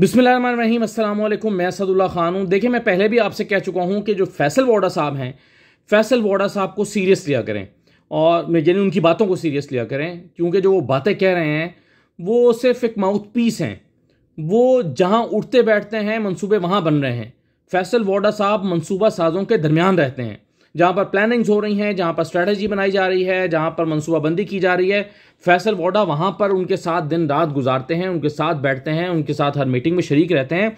बिसमीम अल्लाम मैं सदुल्ला खान हूँ देखिए मैं पहले भी आपसे कह चुका हूँ कि जो फैसल वोडा साहब हैं फैसल वोडा साहब को सीरियस लिया करें और यानी उनकी बातों को सीरियस लिया करें क्योंकि जो वो बातें कह रहे हैं वो सिर्फ एक माउथ पीस हैं वो जहाँ उठते बैठते हैं मनसूबे वहाँ बन रहे हैं फैसल वोडा साहब मनसूबा साजों के दरमियान रहते हैं जहां पर प्लानिंग्स हो रही हैं जहां पर स्ट्रैटेजी बनाई जा रही है जहां पर मनसूबाबंदी की जा रही है फैसल वोडा वहां पर उनके साथ दिन रात गुजारते हैं उनके साथ बैठते हैं उनके साथ हर मीटिंग में शरीक रहते हैं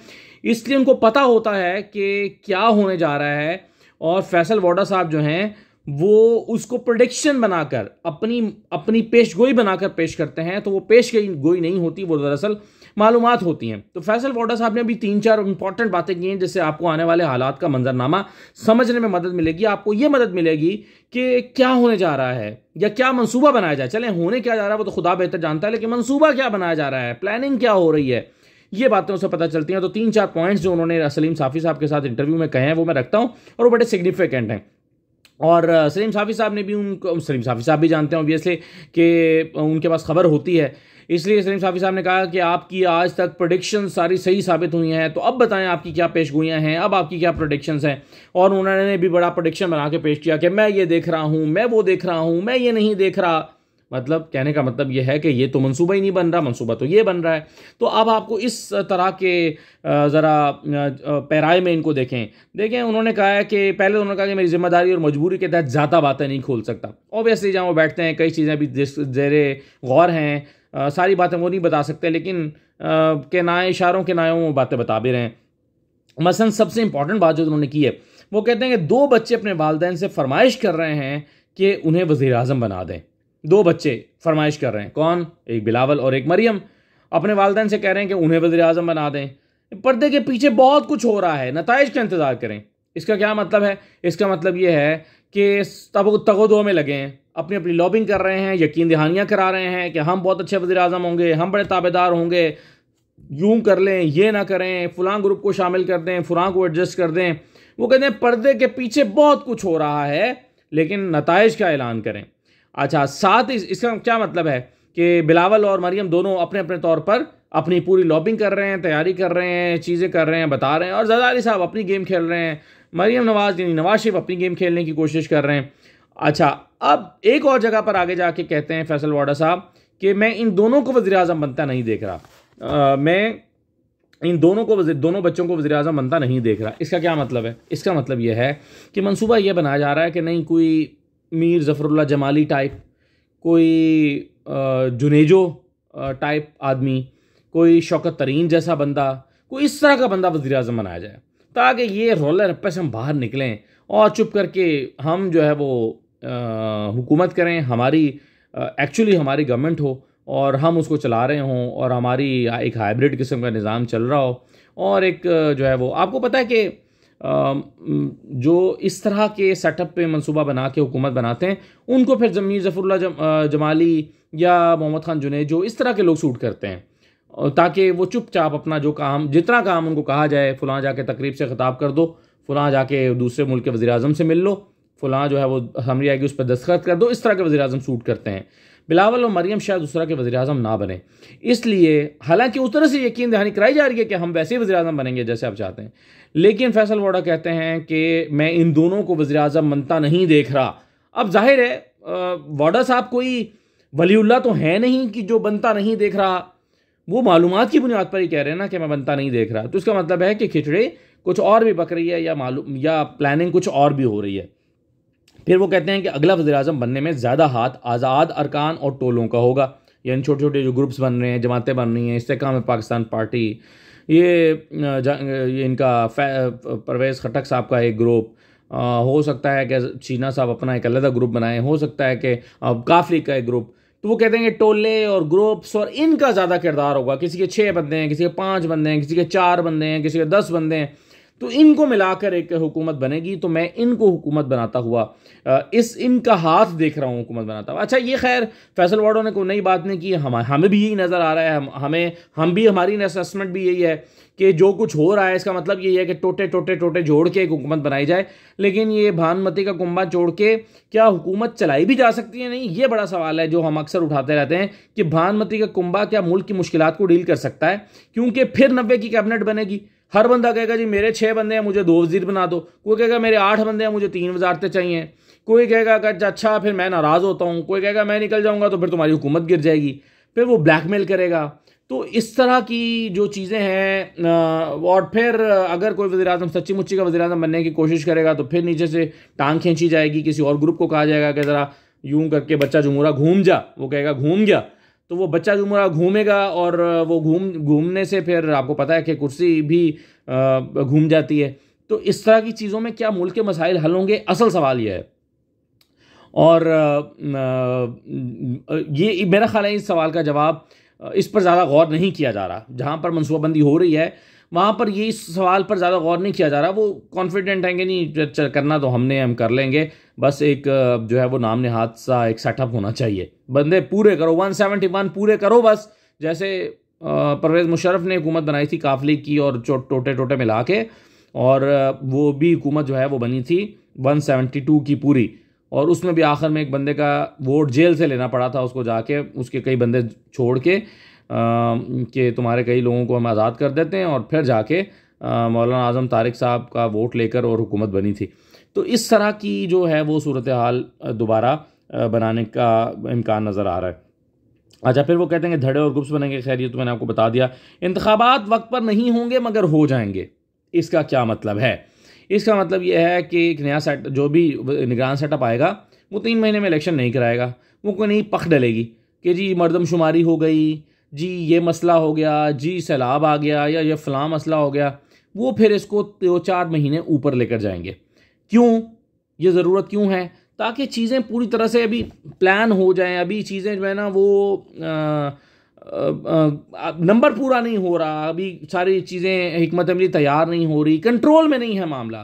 इसलिए उनको पता होता है कि क्या होने जा रहा है और फैसल वोडा साहब जो हैं वो उसको प्रोडिक्शन बनाकर अपनी अपनी पेश गोई बनाकर पेश करते हैं तो वो पेश गोई नहीं होती वो दरअसल मालूम होती हैं तो फैसल वोडा साहब ने अभी तीन चार इंपॉर्टेंट बातें की हैं जिससे आपको आने वाले हालात का मंजरनामा समझने में मदद मिलेगी आपको ये मदद मिलेगी कि क्या होने जा रहा है या क्या मंसूबा बनाया जाए चले होने क्या जा रहा है वो तो खुदा बेहतर जानता है लेकिन मंसूबा क्या बनाया जा रहा है प्लानिंग क्या हो रही है ये बातें उसे पता चलती हैं तो तीन चार पॉइंट्स जो उन्होंने सलीम साफ़ी साहब के साथ इंटरव्यू में कहे हैं वो मैं रखता हूँ और वो बड़े सिग्निफिकेंट हैं और सलीम साफ़ी साहब ने भी उनको सलीम साफ़ी साहब भी जानते हैं ओबियसली कि उनके पास खबर होती है इसलिए सलीम साफ़ी साहब ने कहा कि आपकी आज तक प्रोडिक्शन सारी सही साबित हुई हैं तो अब बताएं आपकी क्या पेश हैं अब आपकी क्या प्रोडिक्शन हैं और उन्होंने भी बड़ा प्रोडिक्शन बना के पेश किया कि मैं ये देख रहा हूँ मैं वो देख रहा हूँ मैं ये नहीं देख रहा मतलब कहने का मतलब यह है कि ये तो मनसूबा ही नहीं बन रहा मनसूबा तो ये बन रहा है तो अब आपको इस तरह के ज़रा पैराए में इनको देखें देखें उन्होंने कहा है कि पहले उन्होंने कहा कि मेरी जिम्मेदारी और मजबूरी के तहत ज़्यादा बातें नहीं खोल सकता ओबियसली जहाँ वो बैठते हैं कई चीज़ें भी जेर गौर हैं सारी बातें वो नहीं बता सकते लेकिन के नाए इशारों के नाए वो बातें बता भी रहे हैं मसलन सबसे इंपॉर्टेंट बात जो उन्होंने की है वो कहते हैं कि दो बच्चे अपने वालदेन से फरमाइश कर रहे हैं कि उन्हें वजीर अजम बना दें दो बच्चे फरमाइश कर रहे हैं कौन एक बिलावल और एक मरियम अपने वालदेन से कह रहे हैं कि उन्हें वजी अजम बना दें पर्दे के पीछे बहुत कुछ हो रहा है नतज का इंतज़ार करें इसका क्या मतलब है इसका मतलब ये है कि तब तगोदो में लगे हैं अपनी अपनी लॉबिंग कर रहे हैं यकीन दहानियाँ करा रहे हैं कि हम बहुत अच्छे वजी अजम होंगे हम बड़े ताबेदार होंगे यूं कर लें ये ना करें फलां ग्रुप को शामिल कर दें फलां को एडजस्ट कर दें वो कहते हैं पर्दे के पीछे बहुत कुछ हो रहा है लेकिन नतज का ऐलान करें अच्छा साथ ही इस, इसका क्या मतलब है कि बिलावल और मरियम दोनों अपने अपने तौर पर अपनी पूरी लॉबिंग कर रहे हैं तैयारी कर रहे हैं चीज़ें कर रहे हैं बता रहे हैं और जदा अली साहब अपनी गेम खेल रहे हैं मरियम नवाज यानी नवाज शिफ अपनी गेम खेलने की कोशिश कर रहे हैं अच्छा अब एक और जगह पर आगे जाके कहते हैं फैसल वाडा साहब कि मैं इन दोनों को वजी अजम बनता नहीं देख रहा आ, मैं इन दोनों को दोनों बच्चों को वजी अजम बनता नहीं देख रहा इसका क्या मतलब है इसका मतलब यह है कि मनसूबा यह बनाया जा रहा है कि नहीं कोई मीर ज़फ़रुल्ला जमाली टाइप कोई जुनेजो टाइप आदमी कोई शौकत तरीन जैसा बंदा कोई इस तरह का बंदा वजी अजम बनाया जाए ताकि ये रोलर रप्पे से हम बाहर निकलें और चुप करके हम जो है वो हुकूमत करें हमारी एक्चुअली हमारी गवर्नमेंट हो और हम उसको चला रहे हों और हमारी एक हाइब्रिड किस्म का निज़ाम चल रहा हो और एक जो है वो आपको पता है कि जो इस तरह के सेटअप पे मंसूबा बना के हुकूमत बनाते हैं उनको फिर जमीर जफरुल्ला जम, जमाली या मोहम्मद ख़ान जुनेद जो इस तरह के लोग सूट करते हैं ताकि वो चुपचाप अपना जो काम जितना काम उनको कहा जाए फलां जाके तकरीब से ख़ताब कर दो फलां जाके दूसरे मुल्क के वज़ी अजम से मिल लो फलां जो है वो हमरी आएगी उस पर दस्तखत कर दो इस तरह के वज़ी सूट करते हैं बिलावल और मरियम शाह दूसरा के वजी अजम ना बने इसलिए हालांकि उस तरह से यकीन दहानी कराई जा रही है कि हम वैसे ही वजी अजम बनेंगे जैसे आप चाहते हैं लेकिन फैसल वोडा कहते हैं कि मैं इन दोनों को वजी अजम बनता नहीं देख रहा अब जाहिर है वोडा साहब कोई वलीउल्ला तो है नहीं कि जो बनता नहीं देख रहा वो मालूम की बुनियाद पर ही कह रहे हैं ना कि मैं बनता नहीं देख रहा तो इसका मतलब है कि खिचड़ी कुछ और भी पक रही है या मालूम या प्लानिंग कुछ और भी हो रही है फिर वो कहते हैं कि अगला वजी अजम बनने में ज़्यादा हाथ आज़ाद अरकान और टोलों का होगा यानी छोटे छोटे जो ग्रुप्स बन रहे हैं जमातें बन रही हैं इस्तेकाम पाकिस्तान पार्टी ये ये इनका परवेज़ खटक साहब का एक ग्रुप हो सकता है कि चीना साहब अपना एक अलग ग्रुप बनाए हो सकता है कि काफली का एक ग्रुप तो वो कहते हैं कि टोले और ग्रुप्स और इनका ज़्यादा किरदार होगा किसी के छः बंदे हैं किसी के पाँच बंदे हैं किसी के चार बंदे हैं किसी के दस बंदे हैं तो इनको मिलाकर एक हुकूमत बनेगी तो मैं इनको हुकूमत बनाता हुआ इस इनका हाथ देख रहा हूँ हुकूमत बनाता हुआ अच्छा ये खैर फैसल वाडो ने कोई नई बात नहीं की हम हमें भी यही नज़र आ रहा है हम हमें हम भी हमारी असेसमेंट भी यही है कि जो कुछ हो रहा है इसका मतलब यही है कि टोटे टोटे टोटे जोड़ के एक हुकूमत बनाई जाए लेकिन ये भानमती का कुंबा जोड़ के क्या हुकूमत चलाई भी जा सकती है नहीं ये बड़ा सवाल है जो हम अक्सर उठाते रहते हैं कि भानमती का कुंबा क्या मुल्क की मुश्किल को डील कर सकता है क्योंकि फिर नब्बे की कैबिनेट बनेगी हर बंदा कहेगा जी मेरे छः बंदे हैं मुझे दो वजीर बना दो कोई कहेगा मेरे आठ बंदे हैं मुझे तीन वजारतें चाहिए कोई कहेगा अगर अच्छा फिर मैं नाराज़ होता हूँ कोई कहेगा मैं निकल जाऊँगा तो फिर तुम्हारी हुकूमत गिर जाएगी फिर वो ब्लैकमेल करेगा तो इस तरह की जो चीज़ें हैं और फिर अगर कोई वजी अजम सच्ची मुच्ची का वजी अजम बनने की कोशिश करेगा तो फिर नीचे से टांग खींची जाएगी किसी और ग्रुप को कहा जाएगा कि ज़रा यूं करके बच्चा जमूरा घूम जा वो कहेगा घूम गया तो वो बच्चा घूमेगा और वो घूम घूमने से फिर आपको पता है कि कुर्सी भी घूम जाती है तो इस तरह की चीज़ों में क्या मुल्क के मसाइल हल होंगे असल सवाल यह है और ये मेरा ख्याल है इस सवाल का जवाब इस पर ज़्यादा गौर नहीं किया जा रहा जहाँ पर मनसूबाबंदी हो रही है वहाँ पर ये इस सवाल पर ज़्यादा गौर नहीं किया जा रहा वो कॉन्फिडेंट हैं कि नहीं करना तो हमने हम कर लेंगे बस एक जो है वो नाम हाथ सा एक सेटअप होना चाहिए बंदे पूरे करो वन सेवेंटी वन पूरे करो बस जैसे परवेज़ मुशरफ ने हुकूमत बनाई थी काफले की और टोटे टोटे मिला के और वो भी हुकूमत जो है वो बनी थी वन सेवेंटी टू की पूरी और उसमें भी आखिर में एक बंदे का वोट जेल से लेना पड़ा था उसको जाके उसके कई बंदे छोड़ के कि तुम्हारे कई लोगों को हम आज़ाद कर देते हैं और फिर जाके मौलाना आज़म तारिक साहब का वोट लेकर और हुकूमत बनी थी तो इस तरह की जो है वो सूरत हाल दोबारा बनाने का इम्कान नज़र आ रहा है अच्छा फिर वो कहते हैं कि धड़े और गुप्स बनेंगे खैर ये तो मैंने आपको बता दिया इंतबात वक्त पर नहीं होंगे मगर हो जाएंगे इसका क्या मतलब है इसका मतलब यह है कि एक नया सेट जो भी निगरान सेटअप आएगा वो तीन महीने में इलेक्शन नहीं कराएगा वो कोई नहीं पख डलेगी कि जी मरदमशुमारी हो गई जी ये मसला हो गया जी सैलाब आ गया या ये फ़लाँ मसला हो गया वो फिर इसको दो चार महीने ऊपर लेकर जाएंगे क्यों ये ज़रूरत क्यों है ताकि चीज़ें पूरी तरह से अभी प्लान हो जाएं अभी चीज़ें जो है ना वो नंबर पूरा नहीं हो रहा अभी सारी चीज़ें हमत अमली तैयार नहीं हो रही कंट्रोल में नहीं है मामला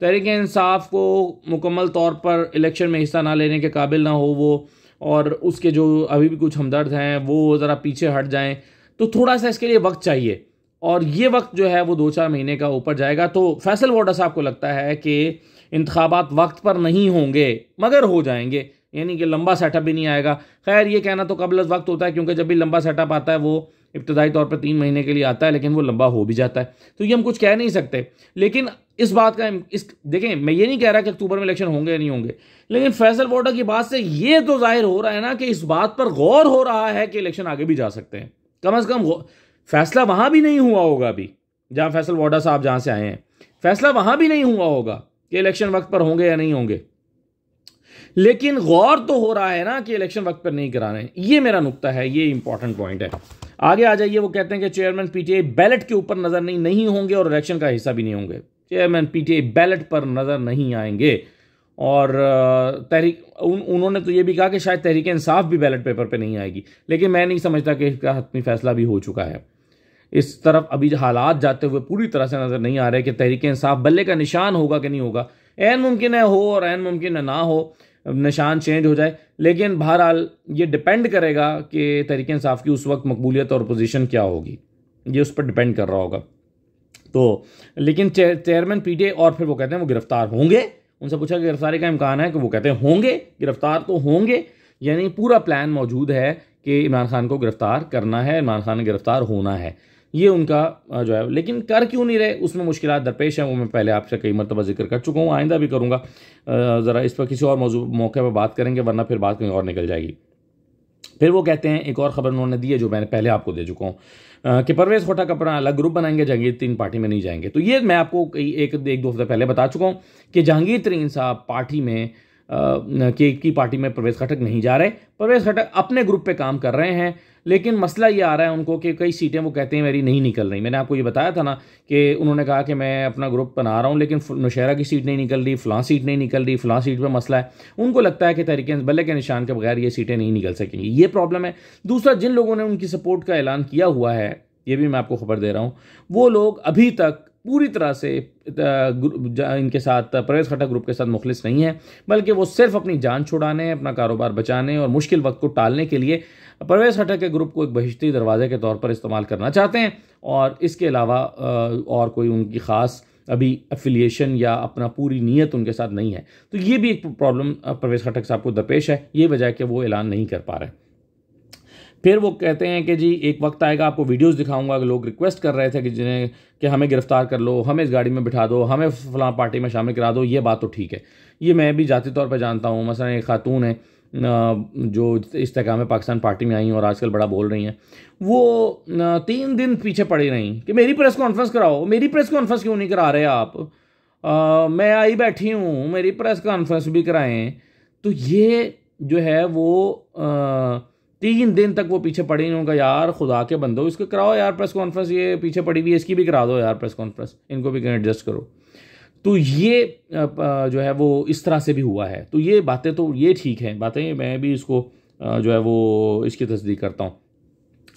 तहरीक इंसाफ को मुकम्मल तौर पर इलेक्शन में हिस्सा ना लेने के काबिल ना हो वो और उसके जो अभी भी कुछ हमदर्द हैं वो ज़रा पीछे हट जाएं तो थोड़ा सा इसके लिए वक्त चाहिए और ये वक्त जो है वो दो चार महीने का ऊपर जाएगा तो फैसल वोडा साहब को लगता है कि इंतबात वक्त पर नहीं होंगे मगर हो जाएंगे यानी कि लंबा सेटअप भी नहीं आएगा खैर ये कहना तो कबल वक्त होता है क्योंकि जब भी लंबा सेटअप आता है वो इब्तदाई तौर पर तीन महीने के लिए आता है लेकिन वो लंबा हो भी जाता है तो ये हम कुछ कह नहीं सकते लेकिन इस बात का इस देखें मैं ये नहीं कह रहा कि अक्टूबर में इलेक्शन होंगे या नहीं होंगे लेकिन फैसल वोटर की बात से ये तो जाहिर हो रहा है ना कि इस बात पर गौर हो रहा है कि इलेक्शन आगे भी जा सकते हैं कम अज़ कम फैसला वहाँ भी नहीं हुआ होगा अभी जहाँ फैसल वोडा साहब जहाँ से आए हैं फैसला वहाँ भी नहीं हुआ होगा कि इलेक्शन वक्त पर होंगे या नहीं होंगे लेकिन गौर तो हो रहा है ना कि इलेक्शन वक्त पर नहीं करा रहे हैं ये मेरा नुकता है ये इंपॉर्टेंट पॉइंट है आगे आ जाइए वो कहते हैं कि चेयरमैन पीटीआई बैलेट के ऊपर नजर नहीं नहीं होंगे और इलेक्शन का हिस्सा भी नहीं होंगे चेयरमैन पीटीआई बैलेट पर नजर नहीं आएंगे और तहरीक उन उन्होंने तो ये भी कहा कि शायद तहरीक इंसाफ भी बैलेट पेपर पे नहीं आएगी लेकिन मैं नहीं समझता कि इसका हतमी फैसला भी हो चुका है इस तरफ अभी हालात जाते हुए पूरी तरह से नज़र नहीं आ रहे कि तहरीक इंसाफ बल्ले का निशान होगा कि नहीं होगा एन मुमकिन है हो और एन मुमकिन है ना हो निशान चेंज हो जाए लेकिन बहरहाल ये डिपेंड करेगा कि तरीके इंसाफ की उस वक्त मकबूलियत और पोजीशन क्या होगी ये उस पर डिपेंड कर रहा होगा तो लेकिन चेयरमैन पीटीए और फिर वो कहते हैं वो गिरफ्तार होंगे उनसे पूछा गिरफ्तारी का इम्कान है कि वो कहते हैं होंगे गिरफ्तार तो होंगे यानी पूरा प्लान मौजूद है कि इमरान खान को गिरफ्तार करना है इमरान खान गिरफ्तार होना है ये उनका जो है लेकिन कर क्यों नहीं रहे उसमें मुश्किल दरपेश हैं वो मैं पहले आपसे कई मरतबा जिक्र कर चुका हूँ आइंदा भी करूँगा ज़रा इस पर किसी और मौजू मौके पर बात करेंगे वरना फिर बात कहीं और निकल जाएगी फिर वो कहते हैं एक और खबर उन्होंने दी है जो मैंने पहले आपको दे चुका हूँ कि परवेज खोटा का अपना अलग ग्रुप बनाएंगे जहांगीर तरीन पार्टी में नहीं जाएंगे तो ये मैं आपको एक एक दो हफ्ते पहले बता चुका हूँ कि जहांगीर तरीन साहब पार्टी में के की पार्टी में प्रवेश घटक नहीं जा रहे प्रवेश घटक अपने ग्रुप पे काम कर रहे हैं लेकिन मसला ये आ रहा है उनको कि कई सीटें वो कहते हैं मेरी नहीं निकल रही मैंने आपको ये बताया था ना कि उन्होंने कहा कि मैं अपना ग्रुप बना रहा हूँ लेकिन नौशहरा की सीट नहीं निकल रही फलां सीट नहीं निकल रही फलां सीट पर मसला है उनको लगता है कि तरीके बल्ले के निशान के बगैर ये सीटें नहीं निकल सकेंगी ये प्रॉब्लम है दूसरा जिन लोगों ने उनकी सपोर्ट का ऐलान किया हुआ है ये भी मैं आपको खबर दे रहा हूँ वो लोग अभी तक पूरी तरह से इनके साथ परवेज खट्टा ग्रुप के साथ मुखलिस नहीं है बल्कि वो सिर्फ अपनी जान छुड़ाने अपना कारोबार बचाने और मुश्किल वक्त को टालने के लिए परवेज खट्टा के ग्रुप को एक बहिश्ती दरवाजे के तौर पर इस्तेमाल करना चाहते हैं और इसके अलावा और कोई उनकी ख़ास अभी एफिलिएशन या अपना पूरी नीयत उनके साथ नहीं है तो ये भी एक प्रॉब्लम परवेज खट्टक साहब को दरपेश है ये वजह कि वो ऐलान नहीं कर पा रहे फिर वो कहते हैं कि जी एक वक्त आएगा आपको वीडियोस दिखाऊंगा लोग रिक्वेस्ट कर रहे थे कि जिन्हें कि हमें गिरफ़्तार कर लो हमें इस गाड़ी में बिठा दो हमें फलां पार्टी में शामिल करा दो ये बात तो ठीक है ये मैं भी जाती तौर पर जानता हूँ मसला एक खातून है जो में पाकिस्तान पार्टी में आई हैं और आजकल बड़ा बोल रही हैं वो तीन दिन पीछे पड़ी रहीं कि मेरी प्रेस कॉन्फ्रेंस कराओ मेरी प्रेस कॉन्फ्रेंस क्यों नहीं करा रहे आप मैं आई बैठी हूँ मेरी प्रेस कॉन्फ्रेंस भी कराएं तो ये जो है वो आ, तीन दिन तक वो पीछे पड़े नहीं होगा यार खुदा के बंदो इसको कराओ यार प्रेस कॉन्फ्रेंस ये पीछे पड़ी हुई है इसकी भी करा दो यार प्रेस कॉन्फ्रेंस इनको भी कहीं एडजस्ट करो तो ये जो है वो इस तरह से भी हुआ है तो ये बातें तो ये ठीक हैं बातें मैं भी इसको जो है वो इसकी तस्दीक करता हूँ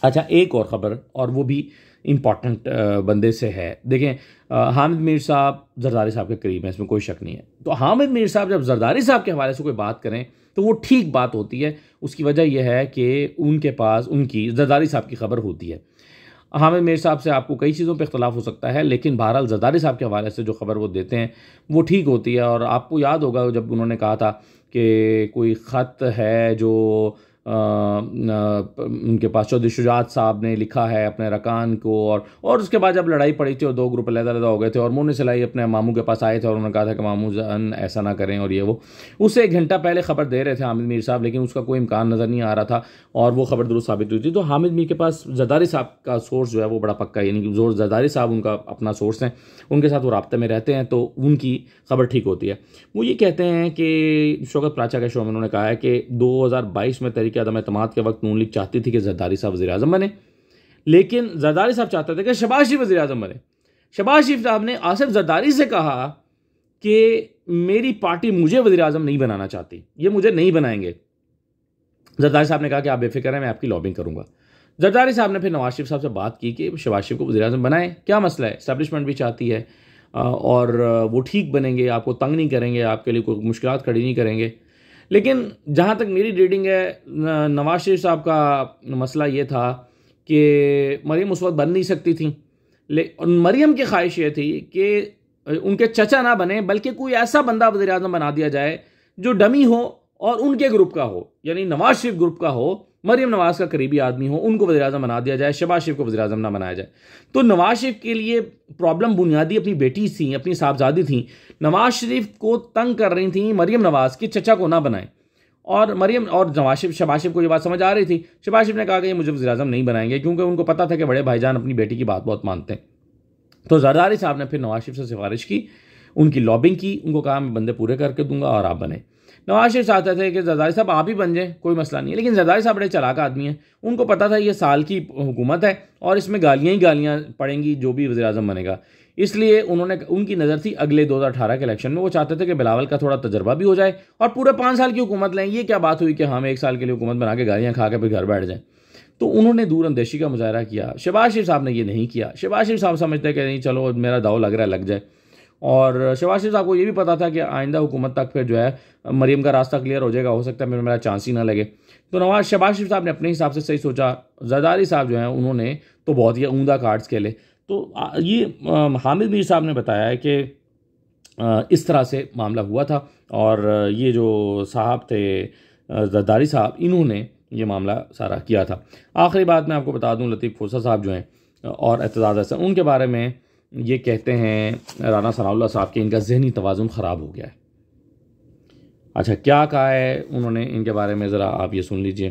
अच्छा एक और ख़बर और वो भी इम्पॉर्टेंट uh, बंदे से है देखें uh, हामिद मीर साहब जरदारी साहब के करीब हैं इसमें कोई शक नहीं है तो हामिद मीर साहब जब जरदारी साहब के हवाले से कोई बात करें तो वो ठीक बात होती है उसकी वजह यह है कि उनके पास उनकी जरदारी साहब की खबर होती है हामिद मीर साहब से आपको कई चीज़ों पर इख्तलाफ हो सकता है लेकिन बहरहाल जरदारी साहब के हवाले से जो खबर वो देते हैं वो ठीक होती है और आपको याद होगा जब उन्होंने कहा था कि कोई ख़त है जो उनके पास चौधरी शुजात साहब ने लिखा है अपने रकान को और और उसके बाद जब लड़ाई पड़ी थी और दो ग्रुप लहदा लहदा हो गए थे और मोने सिलाई अपने मामू के पास आए थे और उन्होंने कहा था कि मामू जन ऐसा ना करें और ये वो उसे एक घंटा पहले खबर दे रहे थे हामिद मीर साहब लेकिन उसका कोई इम्कान नज़र नहीं आ रहा था और वो खबर दुरुस्त साबित हुई थी तो हामिद मीर के पास जदारी साहब का सोर्स जो है वो बड़ा पक्का यानी कि जोर जदारी साहब उनका अपना सोर्स है उनके साथ वो रबते में रहते हैं तो उनकी खबर ठीक होती है वो ये कहते हैं कि शौकत प्राचा के शो में उन्होंने कहा है कि दो में तरीके तहरीक आदम अतमाद के वक्त नून लीग चाहती थी कि जरदारी साहब वजी अजम बने लेकिन जरदारी साहब चाहते थे कि शबाज शरीफ वजी अजम बने शबाज शरीफ साहब ने आसिफ जरदारी से कहा कि मेरी पार्टी मुझे वजी अजम नहीं बनाना चाहती ये मुझे नहीं बनाएंगे जरदारी साहब ने कहा कि आप बेफिक्र हैं मैं आपकी लॉबिंग करूंगा जरदारी साहब ने फिर नवाज शरीफ साहब से बात की कि शबाज शरीफ को वजी अजम बनाएं क्या मसला है इस्टबलिशमेंट भी चाहती है और वो ठीक बनेंगे आपको तंग नहीं करेंगे आपके लिए कोई मुश्किल खड़ी नहीं करेंगे लेकिन जहाँ तक मेरी रीडिंग है नवाज शरीफ साहब का मसला ये था कि मरीम उस वक्त बन नहीं सकती थी ले मरीम की ख्वाहिश ये थी कि उनके चचा ना बने बल्कि कोई ऐसा बंदा वजी अजम बना दिया जाए जो डमी हो और उनके ग्रुप का हो यानी नवाज शरीफ ग्रुप का हो मरीम नवाज का करीबी आदमी हो उनको वजी अजम बना दिया जाए शबाज शरीफ को वजी अजम ना बनाया जाए तो नवाज शरीफ के लिए प्रॉब्लम बुनियादी अपनी बेटी थी अपनी साहबजादी थी नवाज शरीफ को तंग कर रही थी मरीम नवाज की चचा को ना बनाएं और मरियम और नवाज शरीफ शबाज शरीफ को ये बात समझ आ रही थी शबाज शरीफ ने कहा कि मुझे वजी अजम नहीं बनाएंगे क्योंकि उनको पता था कि बड़े भाईजान अपनी बेटी की बात बहुत मानते हैं तो जरदारी साहब ने फिर नवाज शरीफ से सिफारिश की उनकी लॉबिंग की उनको कहा मैं बंदे पूरे करके दूंगा और आप बने नवाज शरीफ चाहते थे कि जरदारी साहब आप ही बन जाएँ कोई मसला नहीं है लेकिन जरदारी साहब बड़े चलाक आदमी हैं उनको पता था ये साल की हुकूमत है और इसमें गालियाँ ही गालियाँ पड़ेंगी जो भी वजी अजम बनेगा इसलिए उन्होंने उनकी नज़र थी अगले अठारह के इलेक्शन में वो चाहते थे कि बिलावल का थोड़ा तजर्बा भी हो जाए और पूरे पाँच साल की हुकूमत लें ये क्या बात हुई कि हम एक साल के लिए हुकूमत बना के गालियाँ खा के फिर घर बैठ जाएँ तो उन्होंने दूरअंदेशी का मुजाहरा किया शबाज शरीफ साहब ने ये नहीं किया शबाज शरीफ साहब समझते कि नहीं चलो मेरा दाव लग रहा है लग जाए और शहबाज शरीफ साहब को ये भी पता था कि आइंदा हुकूमत तक फिर जो है मरीम का रास्ता क्लियर हो जाएगा हो सकता है मेरा मेरा चांस ही ना लगे तो नवाज शहबाज शरीफ साहब ने अपने हिसाब से सही सोचा जरदारी साहब जो हैं उन्होंने तो बहुत ही उमदा कार्ड्स खेले तो ये हामिद मीर साहब ने बताया है कि इस तरह से मामला हुआ था और ये जो साहब थे जरदारी साहब इन्होंने ये मामला सारा किया था आखिरी बात मैं आपको बता दूँ लतीफ़ खोसा साहब जो हैं और एतजाज़ हसन उनके बारे में ये कहते हैं राना सनाउल्ला साहब के इनका जहनी तोज़ुन ख़राब हो गया है अच्छा क्या कहा है उन्होंने इनके बारे में ज़रा आप ये सुन लीजिए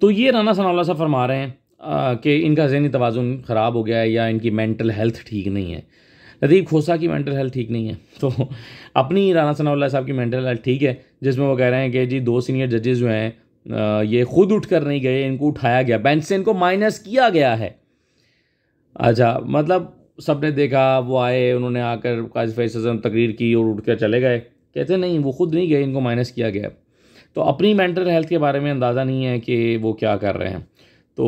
तो ये राना सना साहब फरमा रहे हैं कि इनका जहनी तोज़ुन ख़राब हो गया है या इनकी मेंटल हेल्थ ठीक नहीं है नदीब खोसा की मेंटल हेल्थ ठीक नहीं है तो अपनी राना सनाउल्ला साहब की मेंटल हेल्थ ठीक है जिसमें वो कह रहे हैं कि जी दो सीनियर जजेज जो हैं ये खुद उठ कर नहीं गए इनको उठाया गया बेंच से इनको माइनस किया गया है अच्छा मतलब सब ने देखा वो आए उन्होंने आकर काजी तकरीर की और उठ कर चले गए कहते नहीं वो खुद नहीं गए इनको माइनस किया गया तो अपनी मेंटल हेल्थ के बारे में अंदाज़ा नहीं है कि वो क्या कर रहे हैं तो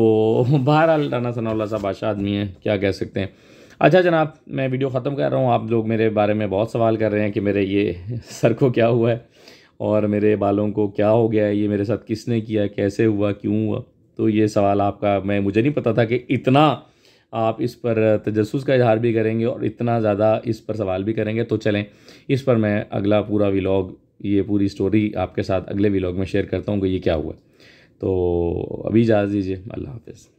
बहरहाल राना सनाउल्ला साहब बादशाह आदमी है क्या कह सकते हैं अच्छा जनाब मैं वीडियो ख़त्म कर रहा हूँ आप लोग मेरे बारे में बहुत सवाल कर रहे हैं कि मेरे ये सर को क्या हुआ है और मेरे बालों को क्या हो गया है ये मेरे साथ किसने किया कैसे हुआ क्यों हुआ तो ये सवाल आपका मैं मुझे नहीं पता था कि इतना आप इस पर तजस का इजहार भी करेंगे और इतना ज़्यादा इस पर सवाल भी करेंगे तो चलें इस पर मैं अगला पूरा व्लॉग ये पूरी स्टोरी आपके साथ अगले व्लॉग में शेयर करता हूँ कि ये क्या हुआ तो अभी इजाज़ दीजिए अल्लाह हाफिज़